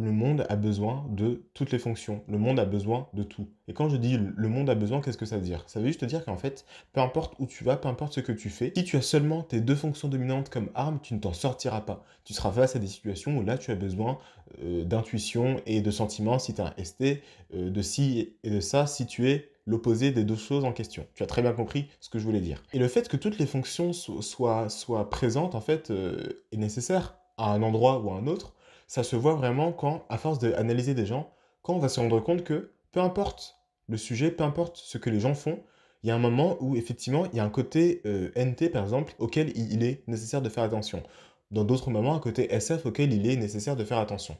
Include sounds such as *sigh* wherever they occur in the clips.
le monde a besoin de toutes les fonctions, le monde a besoin de tout. Et quand je dis le monde a besoin, qu'est-ce que ça veut dire Ça veut juste dire qu'en fait, peu importe où tu vas, peu importe ce que tu fais, si tu as seulement tes deux fonctions dominantes comme arme, tu ne t'en sortiras pas. Tu seras face à des situations où là, tu as besoin euh, d'intuition et de sentiments si tu as un ST, euh, de ci et de ça si tu es l'opposé des deux choses en question. Tu as très bien compris ce que je voulais dire. Et le fait que toutes les fonctions soient, présentes, en fait, euh, est nécessaire à un endroit ou à un autre, ça se voit vraiment quand, à force d'analyser des gens, quand on va se rendre compte que, peu importe le sujet, peu importe ce que les gens font, il y a un moment où effectivement il y a un côté euh, NT par exemple auquel il est nécessaire de faire attention. Dans d'autres moments, un côté SF auquel il est nécessaire de faire attention.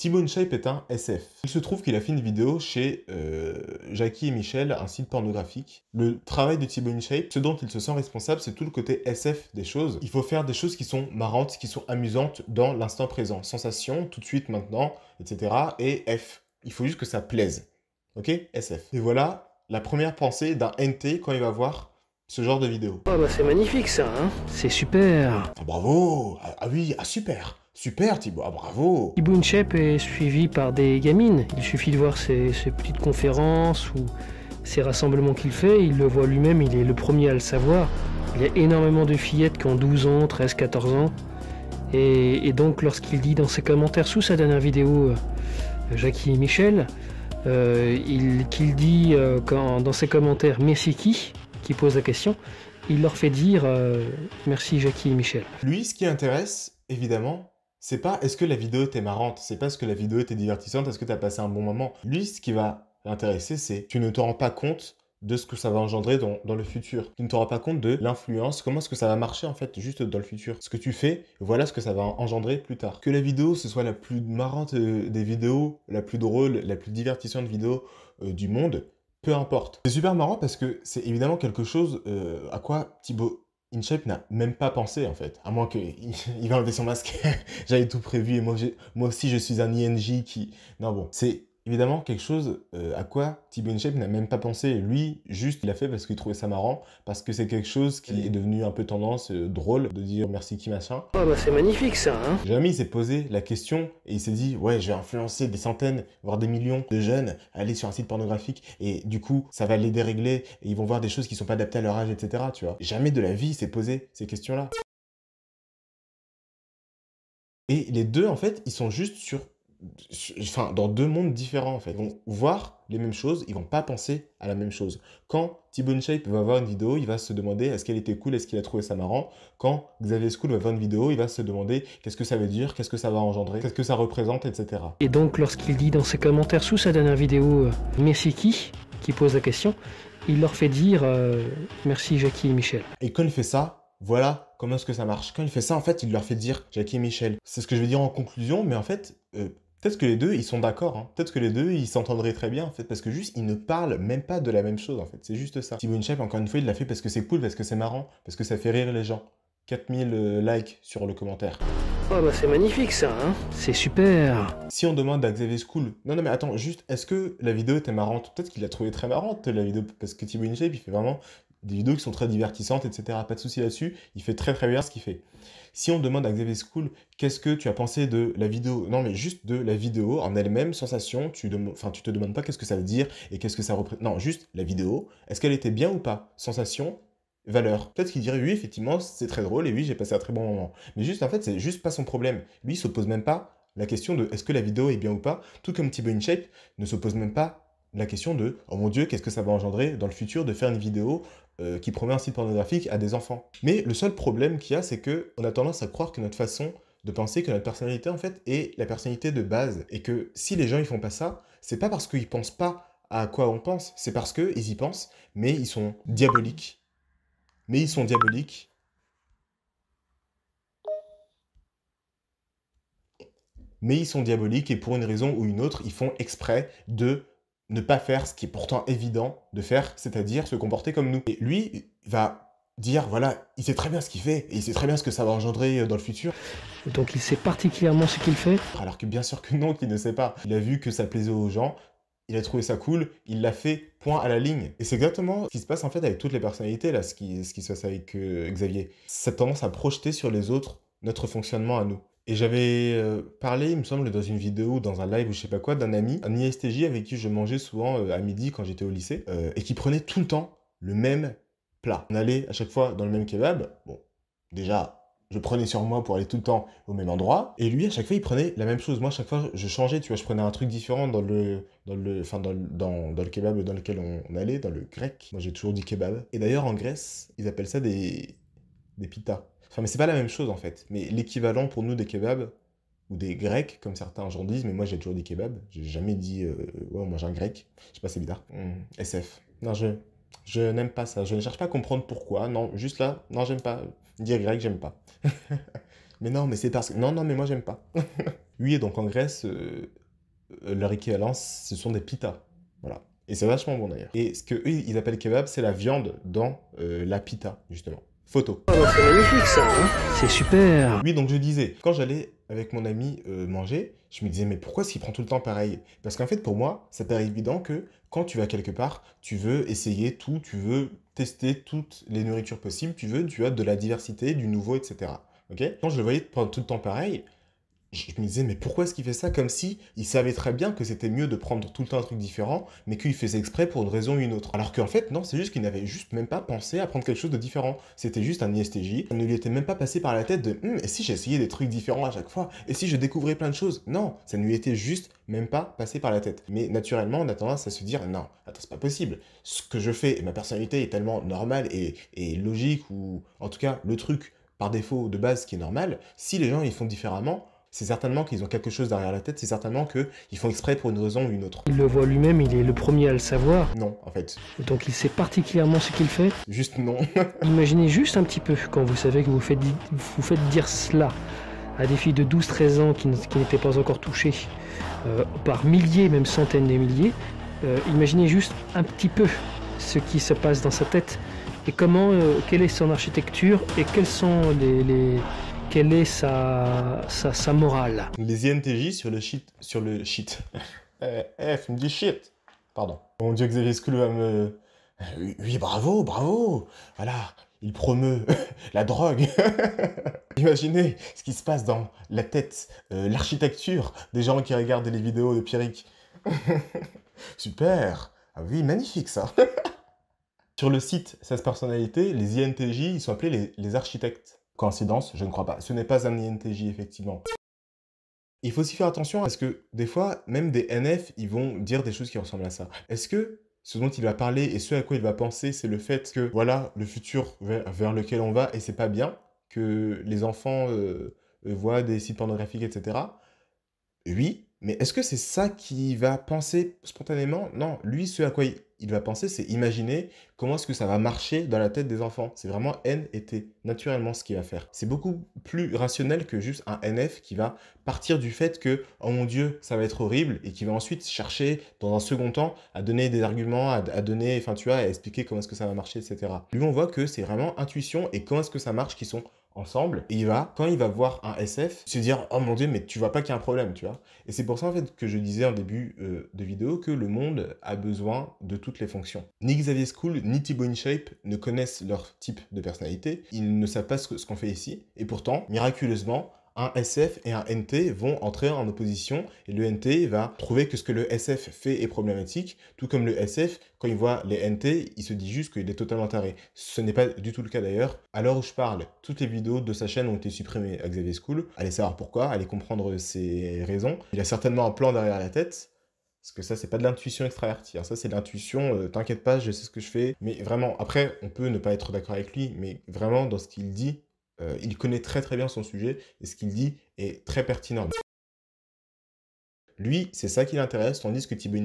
Timon Shape est un SF. Il se trouve qu'il a fait une vidéo chez euh, Jackie et Michel, un site pornographique. Le travail de Timon Shape, ce dont il se sent responsable, c'est tout le côté SF des choses. Il faut faire des choses qui sont marrantes, qui sont amusantes dans l'instant présent. Sensation, tout de suite, maintenant, etc. Et F. Il faut juste que ça plaise. Ok SF. Et voilà la première pensée d'un NT quand il va voir ce genre de vidéo. Oh bah c'est magnifique ça, hein C'est super ah, Bravo Ah, ah oui, ah super Super Thibaut, ah, bravo Thibaut Inchep est suivi par des gamines. Il suffit de voir ses, petites conférences ou ces rassemblements qu'il fait. Il le voit lui-même, il est le premier à le savoir. Il y a énormément de fillettes qui ont 12 ans, 13, 14 ans. Et, donc lorsqu'il dit dans ses commentaires sous sa dernière vidéo, euh, Jackie et Michel, euh, qu'il dit euh, quand, dans ses commentaires Merci qui qui pose la question, il leur fait dire Merci Jackie et Michel. Lui, ce qui intéresse, évidemment, c'est pas est-ce que la vidéo était marrante, c'est pas est-ce que la vidéo était divertissante, est-ce que t'as passé un bon moment. Lui, ce qui va l'intéresser, c'est tu ne te rends pas compte de ce que ça va engendrer dans, le futur. Tu ne te rends pas compte de l'influence, comment est-ce que ça va marcher en fait juste dans le futur. Ce que tu fais, voilà ce que ça va engendrer plus tard. Que la vidéo, ce soit la plus marrante euh, des vidéos, la plus drôle, la plus divertissante vidéo euh, du monde, peu importe. C'est super marrant parce que c'est évidemment quelque chose euh, à quoi Thibaut InShape n'a même pas pensé en fait, à moins qu'il *laughs* il va enlever son masque. *laughs* J'avais tout prévu et moi, moi aussi je suis un INJ qui... Non bon, c'est Évidemment, quelque chose euh, à quoi Tibo n'a même pas pensé. Lui, juste, il l'a fait parce qu'il trouvait ça marrant, parce que c'est quelque chose qui mm. est devenu un peu tendance, euh, drôle, de dire merci qui machin. Oh bah c'est magnifique ça, hein Jamais il s'est posé la question et il s'est dit, ouais, je vais influencer des centaines, voire des millions de jeunes à aller sur un site pornographique et du coup, ça va les dérégler et ils vont voir des choses qui sont pas adaptées à leur âge, etc. Tu vois. Jamais de la vie il s'est posé ces questions-là. Et les deux, en fait, ils sont juste sur enfin, dans deux mondes différents en fait. Ils vont voir les mêmes choses, ils vont pas penser à la même chose. Quand T-Bone Shape va voir une vidéo, il va se demander est-ce qu'elle était cool, est-ce qu'il a trouvé ça marrant. Quand Xavier School va voir une vidéo, il va se demander qu'est-ce que ça veut dire, qu'est-ce que ça va engendrer, qu'est-ce que ça représente, etc. Et donc lorsqu'il dit dans ses commentaires sous sa dernière vidéo euh, Merci qui qui pose la question, il leur fait dire euh, merci Jackie et Michel. Et quand il fait ça, voilà comment est-ce que ça marche. Quand il fait ça, en fait, il leur fait dire Jackie et Michel. C'est ce que je vais dire en conclusion, mais en fait, euh, Peut-être que les deux, ils sont d'accord. Hein. Peut-être que les deux, ils s'entendraient très bien, en fait, parce que juste, ils ne parlent même pas de la même chose, en fait. C'est juste ça. Thibaut Inchep, encore une fois, il l'a fait parce que c'est cool, parce que c'est marrant, parce que ça fait rire les gens. 4000 euh, likes sur le commentaire. Oh bah c'est magnifique ça, hein C'est super Si on demande à Xavier School, non non mais attends, juste, est-ce que la vidéo était marrante Peut-être qu'il a trouvé très marrante la vidéo, parce que Thibaut Inchep, il fait vraiment des vidéos qui sont très divertissantes, etc. Pas de souci là-dessus, il fait très très bien ce qu'il fait. Si on demande à Xavier School, qu'est-ce que tu as pensé de la vidéo Non, mais juste de la vidéo en elle-même, sensation, tu, enfin, tu te demandes pas qu'est-ce que ça veut dire et qu'est-ce que ça représente. Non, juste la vidéo, est-ce qu'elle était bien ou pas Sensation, valeur. Peut-être qu'il dirait oui, effectivement, c'est très drôle et oui, j'ai passé un très bon moment. Mais juste, en fait, c'est juste pas son problème. Lui, il se pose même pas la question de est-ce que la vidéo est bien ou pas, tout comme Thibaut InShape ne se pose même pas la question de oh mon dieu, qu'est-ce que ça va engendrer dans le futur de faire une vidéo euh, qui promet un site pornographique à des enfants. Mais le seul problème qu'il y a, c'est que on a tendance à croire que notre façon de penser que notre personnalité en fait est la personnalité de base et que si les gens ils font pas ça, c'est pas parce qu'ils pensent pas à quoi on pense, c'est parce que ils y pensent, mais ils sont diaboliques. Mais ils sont diaboliques. Mais ils sont diaboliques et pour une raison ou une autre, ils font exprès de ne pas faire ce qui est pourtant évident de faire, c'est-à-dire se comporter comme nous. Et lui va dire, voilà, il sait très bien ce qu'il fait, et il sait très bien ce que ça va engendrer euh, dans le futur. Donc il sait particulièrement ce qu'il fait Alors que bien sûr que non, qu'il ne sait pas. Il a vu que ça plaisait aux gens, il a trouvé ça cool, il l'a fait, point à la ligne. Et c'est exactement ce qui se passe en fait avec toutes les personnalités, là, ce qui, ce qui se passe avec euh, Xavier. Cette tendance à projeter sur les autres notre fonctionnement à nous. Et j'avais euh, parlé, il me semble, dans une vidéo, dans un live ou je sais pas quoi, d'un ami, un ISTJ avec qui je mangeais souvent euh, à midi quand j'étais au lycée, euh, et qui prenait tout le temps le même plat. On allait à chaque fois dans le même kebab. Bon, déjà, je prenais sur moi pour aller tout le temps au même endroit, et lui, à chaque fois, il prenait la même chose. Moi, à chaque fois, je changeais, tu vois, je prenais un truc différent dans le, dans le, enfin, dans, dans, dans, le kebab dans lequel on, allait, dans le grec. Moi, j'ai toujours dit kebab. Et d'ailleurs, en Grèce, ils appellent ça des, des pitas. Enfin, mais c'est pas la même chose en fait. Mais l'équivalent pour nous des kebabs ou des grecs, comme certains gens disent, mais moi j'ai toujours des kebabs, J'ai jamais dit, euh, euh, ouais, on mange un grec. Je sais pas, c'est bizarre. Hmm. SF. Non, je, n'aime pas ça. Je ne cherche pas à comprendre pourquoi. Non, juste là, non, j'aime pas. Dire grec, j'aime pas. *laughs* mais non, mais c'est parce que. Non, non, mais moi j'aime pas. *laughs* oui, et donc en Grèce, euh, leur équivalence ce sont des pitas. Voilà. Et c'est vachement bon d'ailleurs. Et ce que ils appellent kebab, c'est la viande dans la pita, justement. Photo. Ah, bah, hein. c'est super Oui, donc je disais, quand j'allais avec mon ami euh, manger, je me disais, mais pourquoi s'il prend tout le temps pareil Parce qu'en fait, pour moi, ça paraît évident que quand tu vas quelque part, tu veux essayer tout, tu veux tester toutes les nourritures possibles, tu veux, tu as de la diversité, du nouveau, etc. ok quand je le voyais prendre tout le temps pareil, je me disais, mais pourquoi est-ce qu'il fait ça Comme si il savait très bien que c'était mieux de prendre tout le temps un truc différent, mais qu'il faisait exprès pour une raison ou une autre. Alors qu'en fait, non, c'est juste qu'il n'avait juste même pas pensé à prendre quelque chose de différent. C'était juste un ISTJ. Ça ne lui était même pas passé par la tête de, hum, et si j'essayais des trucs différents à chaque fois Et si je découvrais plein de choses Non, ça ne lui était juste même pas passé par la tête. Mais naturellement, on a tendance à se dire, non, attends, c'est pas possible. Ce que je fais, et ma personnalité est tellement normale et, et logique, ou en tout cas, le truc par défaut de base qui est normal, si les gens ils font différemment, c'est certainement qu'ils ont quelque chose derrière la tête, c'est certainement qu'ils font exprès pour une raison ou une autre. Il le voit lui-même, il est le premier à le savoir. Non, en fait. Donc il sait particulièrement ce qu'il fait Juste non. *laughs* Imaginez juste un petit peu quand vous savez que vous faites, vous faites dire cela à des filles de 12-13 ans qui, n'étaient pas encore touchées euh, par milliers, même centaines de milliers. Euh, imaginez juste un petit peu ce qui se passe dans sa tête et comment, euh, quelle est son architecture et quels sont les quelle est sa, morale. Les INTJ sur le shit. Sur le shit. *laughs* eh, eh me dit shit. Pardon. Mon dieu, Xavier School va me. Oui, bravo, bravo. Voilà, il promeut *laughs* la drogue. *laughs* Imaginez ce qui se passe dans la tête, euh, l'architecture des gens qui regardent les vidéos de Pierrick. Super. Ah oui, magnifique ça. Sur le site 16 personnalité, les INTJ, ils sont appelés les architectes. Coïncidence Je ne crois pas. Ce n'est pas un INTJ, effectivement. Il faut aussi faire attention parce que des fois, même des NF, ils vont dire des choses qui ressemblent à ça. Est-ce que ce dont il va parler et ce à quoi il va penser, c'est le fait que voilà le futur vers, lequel on va et c'est pas bien que les enfants euh, euh, voient des sites pornographiques, etc. Oui, mais est-ce que c'est ça qu'il va penser spontanément Non, lui, ce à quoi il, il va penser, c'est imaginer comment est-ce que ça va marcher dans la tête des enfants. C'est vraiment N et T, naturellement ce qu'il va faire. C'est beaucoup plus rationnel que juste un NF qui va partir du fait que, oh mon Dieu, ça va être horrible, et qui va ensuite chercher, dans un second temps, à donner des arguments, à, donner, enfin tu vois, à expliquer comment est-ce que ça va marcher, etc. Lui, on voit que c'est vraiment intuition et comment est-ce que ça marche qui sont ensemble. Et il va, quand il va voir un SF, se dire Oh mon dieu, mais tu vois pas qu'il y a un problème, tu vois. Et c'est pour ça en fait que je disais en début euh, de vidéo que le monde a besoin de toutes les fonctions. Ni Xavier School, ni Thibaut InShape ne connaissent leur type de personnalité. Ils ne savent pas ce qu'on fait ici. Et pourtant, miraculeusement, un SF et un NT vont entrer en opposition et le NT va trouver que ce que le SF fait est problématique, tout comme le SF, quand il voit les NT, il se dit juste qu'il est totalement taré. Ce n'est pas du tout le cas d'ailleurs. À l'heure où je parle, toutes les vidéos de sa chaîne ont été supprimées à Xavier School. Allez savoir pourquoi, allez comprendre ses raisons. Il a certainement un plan derrière la tête. Parce que ça, c'est pas de l'intuition extravertie. Hein. Ça, c'est de l'intuition, euh, t'inquiète pas, je sais ce que je fais. Mais vraiment, après, on peut ne pas être d'accord avec lui, mais vraiment, dans ce qu'il dit, euh, il connaît très très bien son sujet et ce qu'il dit est très pertinent. Lui, c'est ça qui l'intéresse, tandis que Thibaut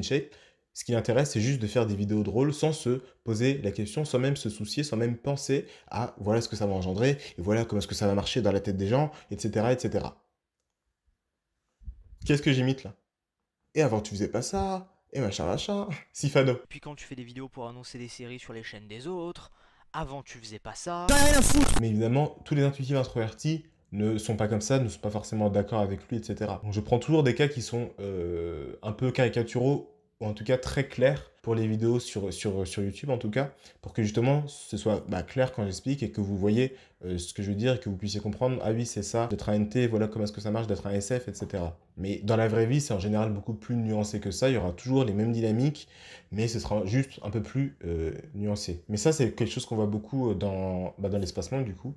ce qui l'intéresse, c'est juste de faire des vidéos drôles sans se poser la question, sans même se soucier, sans même penser à voilà ce que ça va engendrer et voilà comment est-ce que ça va marcher dans la tête des gens, etc. etc. Qu'est-ce que j'imite là Et avant, tu faisais pas ça et machin machin, *laughs* Sifano. Puis quand tu fais des vidéos pour annoncer des séries sur les chaînes des autres, avant tu faisais pas ça. rien à foutre Mais évidemment, tous les intuitifs introvertis ne sont pas comme ça, ne sont pas forcément d'accord avec lui, etc. Donc je prends toujours des cas qui sont euh, un peu caricaturaux ou en tout cas très clair pour les vidéos sur, sur, YouTube en tout cas, pour que justement ce soit bah, clair quand j'explique et que vous voyez euh, ce que je veux dire et que vous puissiez comprendre, ah oui c'est ça, d'être un NT, voilà comment est-ce que ça marche, d'être un SF, etc. Mais dans la vraie vie c'est en général beaucoup plus nuancé que ça, il y aura toujours les mêmes dynamiques, mais ce sera juste un peu plus euh, nuancé. Mais ça c'est quelque chose qu'on voit beaucoup euh, bah, dans, lespace dans du coup.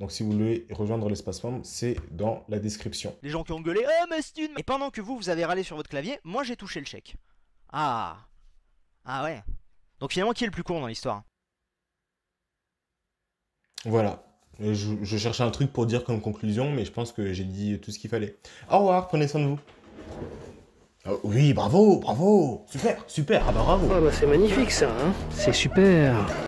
Donc si vous voulez rejoindre l'espace membre, c'est dans la description. Les gens qui ont gueulé, oh mais c'est Et pendant que vous, vous avez râlé sur votre clavier, moi j'ai touché le chèque. Ah Ah ouais Donc finalement, qui est le plus court dans l'histoire Voilà. Je, cherchais un truc pour dire comme conclusion, mais je pense que j'ai dit tout ce qu'il fallait. Au revoir, prenez soin de vous. Ah oui, bravo, bravo Super, super, ah bah bravo ah bah c'est magnifique ça, hein C'est super